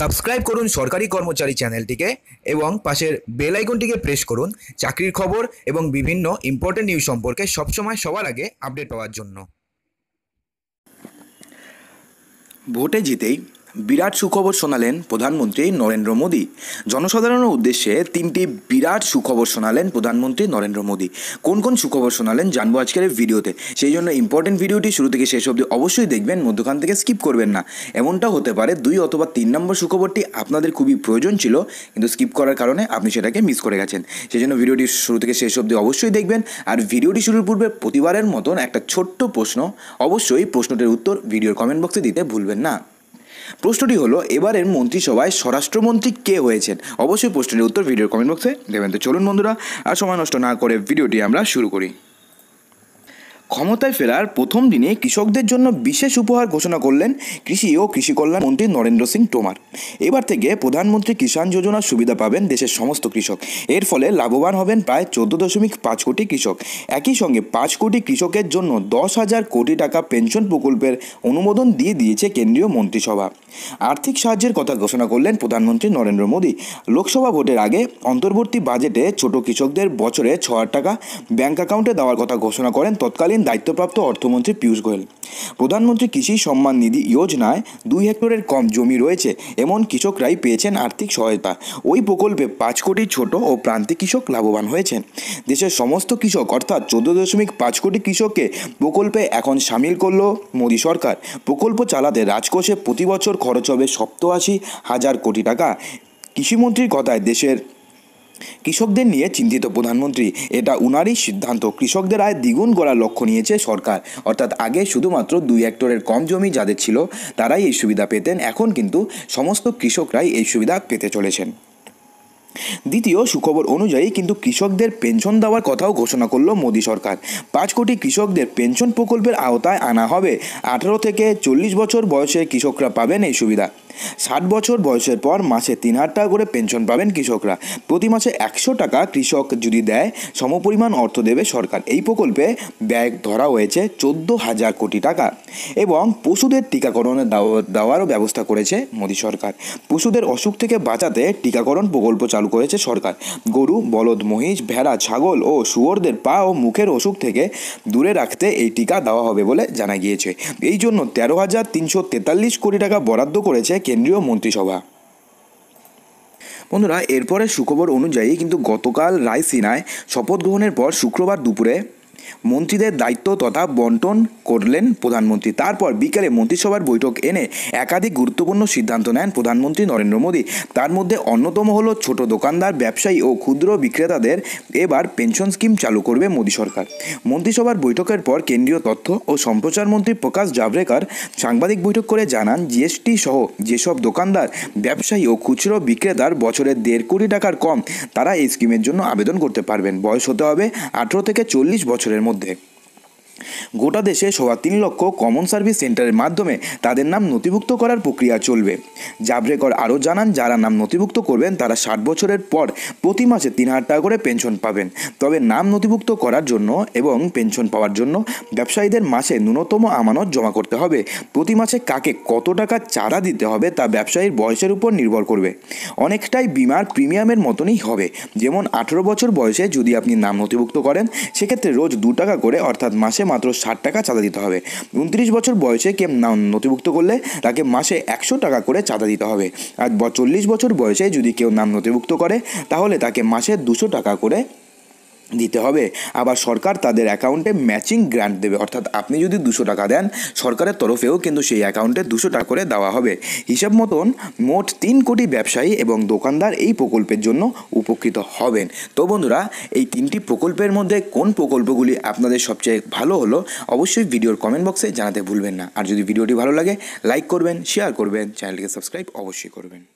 subscribe করুন সরকারি কর্মচারী চ্যানেলটিকে এবং পাশের বেল আইকনটিকে প্রেস করুন চাকরির খবর এবং বিভিন্ন ইম্পর্টেন্ট নিউজ সম্পর্কে সবসময় সবার আগে আপডেট পাওয়ার জন্য ভোটে জিতেই বিরাট সুখবর শোনালেন প্রধানমন্ত্রী নরেন্দ্র মোদী জনসাধারণের উদ্দেশ্যে তিনটি বিরাট সুখবর শোনালেন প্রধানমন্ত্রী নরেন্দ্র মোদী কোন কোন সুখবর শোনালেন জানবো আজকের ভিডিওতে সেই জন্য ইম্পর্টেন্ট ভিডিওটি শুরু থেকে শেষ অবধি অবশ্যই দেখবেন মধ্যখান থেকে স্কিপ করবেন না এমনটা হতে পারে দুই অথবা তিন নম্বর সুখবরটি আপনাদের খুবই প্রয়োজন ছিল কিন্তু স্কিপ করার কারণে আপনি সেটাকে মিস করে গেছেন সেই জন্য ভিডিওটি শুরু থেকে শেষ অবধি অবশ্যই দেখবেন আর ভিডিওটি শুরুর পূর্বে প্রতিবারের মতন একটা ছোট্ট প্রশ্ন অবশ্যই প্রশ্নটির উত্তর ভিডিওর কমেন্ট বক্সে দিতে ভুলবেন না প্রশ্নটি হলো এবারের মন্ত্রিসভায় স্বরাষ্ট্রমন্ত্রী কে হয়েছেন অবশ্যই প্রশ্নটির উত্তর ভিডিওর কমেন্ট বক্সে দেবেন তো চলুন বন্ধুরা আর সময় নষ্ট না করে ভিডিওটি আমরা শুরু করি ক্ষমতায় ফেরার প্রথম দিনে কৃষকদের জন্য বিশেষ উপহার ঘোষণা করলেন কৃষি ও কৃষি কল্যাণ মন্ত্রী নরেন্দ্র সিং তোমার এবার থেকে প্রধানমন্ত্রী কিষাণ যোজনার সুবিধা পাবেন দেশের সমস্ত কৃষক এর ফলে লাভবান হবেন প্রায় চোদ্দ দশমিক পাঁচ কোটি কৃষক একই সঙ্গে পাঁচ কোটি কৃষকের জন্য দশ হাজার কোটি টাকা পেনশন প্রকল্পের অনুমোদন দিয়ে দিয়েছে কেন্দ্রীয় মন্ত্রিসভা আর্থিক সাহায্যের কথা ঘোষণা করলেন প্রধানমন্ত্রী নরেন্দ্র মোদী লোকসভা ভোটের আগে অন্তর্বর্তী বাজেটে ছোট কৃষকদের বছরে ছ টাকা ব্যাংক অ্যাকাউন্টে দেওয়ার কথা ঘোষণা করেন তৎকালীন দায়িত্বপ্রাপ্ত অর্থমন্ত্রী পীযূষ গোয়েল প্রধানমন্ত্রী কৃষি সম্মান নিধি যোজনায় দুই হেক্টরের কম জমি রয়েছে এমন কৃষকরাই পেয়েছেন আর্থিক সহায়তা ওই প্রকল্পে পাঁচ কোটি ছোট ও প্রান্তিক কৃষক লাভবান হয়েছেন দেশের সমস্ত কৃষক অর্থাৎ চোদ্দ দশমিক পাঁচ কোটি কৃষককে প্রকল্পে এখন সামিল করল মোদী সরকার প্রকল্প চালাতে রাজকোষে প্রতি বছর খরচ হবে সপ্তাশি হাজার কোটি টাকা কৃষিমন্ত্রীর কথায় দেশের কৃষকদের নিয়ে চিন্তিত প্রধানমন্ত্রী এটা উনারই সিদ্ধান্ত কৃষকদের আয় দ্বিগুণ করার লক্ষ্য নিয়েছে সরকার অর্থাৎ আগে শুধুমাত্র দুই হেক্টরের কম জমি যাদের ছিল তারাই এই সুবিধা পেতেন এখন কিন্তু সমস্ত কৃষকরাই এই সুবিধা পেতে চলেছেন দ্বিতীয় সুখবর অনুযায়ী কিন্তু কৃষকদের পেনশন দেওয়ার কথাও ঘোষণা করল মোদী সরকার পাঁচ কোটি কৃষকদের পেনশন প্রকল্পের আওতায় আনা হবে আঠারো থেকে চল্লিশ বছর বয়সে কৃষকরা পাবেন এই সুবিধা ষাট বছর বয়সের পর মাসে তিন হাজার টাকা করে পেনশন পাবেন কৃষকরা প্রতি মাসে একশো টাকা কৃষক যদি দেয় সমপরিমাণ অর্থ দেবে সরকার এই প্রকল্পে ব্যয় ধরা হয়েছে চোদ্দ হাজার কোটি টাকা এবং পশুদের টিকাকরণের দেওয়ারও ব্যবস্থা করেছে মোদী সরকার পশুদের অসুখ থেকে বাঁচাতে টিকাকরণ প্রকল্প চালু করেছে সরকার গরু বলদ মহিষ ভেড়া ছাগল ও শুয়োরদের পা ও মুখের অসুখ থেকে দূরে রাখতে এই টিকা দেওয়া হবে বলে জানা গিয়েছে এই জন্য তেরো হাজার তিনশো তেতাল্লিশ কোটি টাকা বরাদ্দ করেছে কেন্দ্রীয় মন্ত্রিসভা বন্ধুরা এরপরে সুখবর অনুযায়ী কিন্তু গতকাল রায়সিনায় শপথ গ্রহণের পর শুক্রবার দুপুরে মন্ত্রীদের দায়িত্ব তথা বন্টন করলেন প্রধানমন্ত্রী তারপর বিকেলে মন্ত্রিসভার বৈঠক এনে একাধিক গুরুত্বপূর্ণ সিদ্ধান্ত নেন প্রধানমন্ত্রী নরেন্দ্র মোদী তার মধ্যে অন্যতম হল ছোট দোকানদার ব্যবসায়ী ও ক্ষুদ্র বিক্রেতাদের এবার পেনশন স্কিম চালু করবে মোদী সরকার মন্ত্রিসভার বৈঠকের পর কেন্দ্রীয় তথ্য ও সম্প্রচার মন্ত্রী প্রকাশ জাভড়েকার সাংবাদিক বৈঠক করে জানান জিএসটি সহ যেসব দোকানদার ব্যবসায়ী ও খুচরো বিক্রেতার বছরে দেড় কোটি টাকার কম তারা এই স্কিমের জন্য আবেদন করতে পারবেন বয়স হতে হবে আঠেরো থেকে চল্লিশ বছরের বছরের মধ্যে গোটা দেশে সোয়া তিন লক্ষ কমন সার্ভিস সেন্টারের মাধ্যমে তাদের নাম নথিভুক্ত করার প্রক্রিয়া চলবে জাবরেকর আরও জানান যারা নাম নথিভুক্ত করবেন তারা ষাট বছরের পর প্রতি মাসে তিন হাজার টাকা করে পেনশন পাবেন তবে নাম নথিভুক্ত করার জন্য এবং পেনশন পাওয়ার জন্য ব্যবসায়ীদের মাসে ন্যূনতম আমানত জমা করতে হবে প্রতি মাসে কাকে কত টাকা চারা দিতে হবে তা ব্যবসায়ীর বয়সের উপর নির্ভর করবে অনেকটাই বিমার প্রিমিয়ামের মতনই হবে যেমন আঠেরো বছর বয়সে যদি আপনি নাম নথিভুক্ত করেন সেক্ষেত্রে রোজ দু টাকা করে অর্থাৎ মাসে মাত্র ষাট টাকা চাঁদা দিতে হবে উনত্রিশ বছর বয়সে কেউ নথিভুক্ত করলে তাকে মাসে একশো টাকা করে চাঁদা দিতে হবে আর চল্লিশ বছর বয়সে যদি কেউ নাম নথিভুক্ত করে তাহলে তাকে মাসে দুশো টাকা করে দিতে হবে আবার সরকার তাদের অ্যাকাউন্টে ম্যাচিং গ্রান্ট দেবে অর্থাৎ আপনি যদি দুশো টাকা দেন সরকারের তরফেও কিন্তু সেই অ্যাকাউন্টে দুশো টাকা করে দেওয়া হবে হিসাব মতন মোট তিন কোটি ব্যবসায়ী এবং দোকানদার এই প্রকল্পের জন্য উপকৃত হবেন তো বন্ধুরা এই তিনটি প্রকল্পের মধ্যে কোন প্রকল্পগুলি আপনাদের সবচেয়ে ভালো হলো অবশ্যই ভিডিওর কমেন্ট বক্সে জানাতে ভুলবেন না আর যদি ভিডিওটি ভালো লাগে লাইক করবেন শেয়ার করবেন চ্যানেলকে সাবস্ক্রাইব অবশ্যই করবেন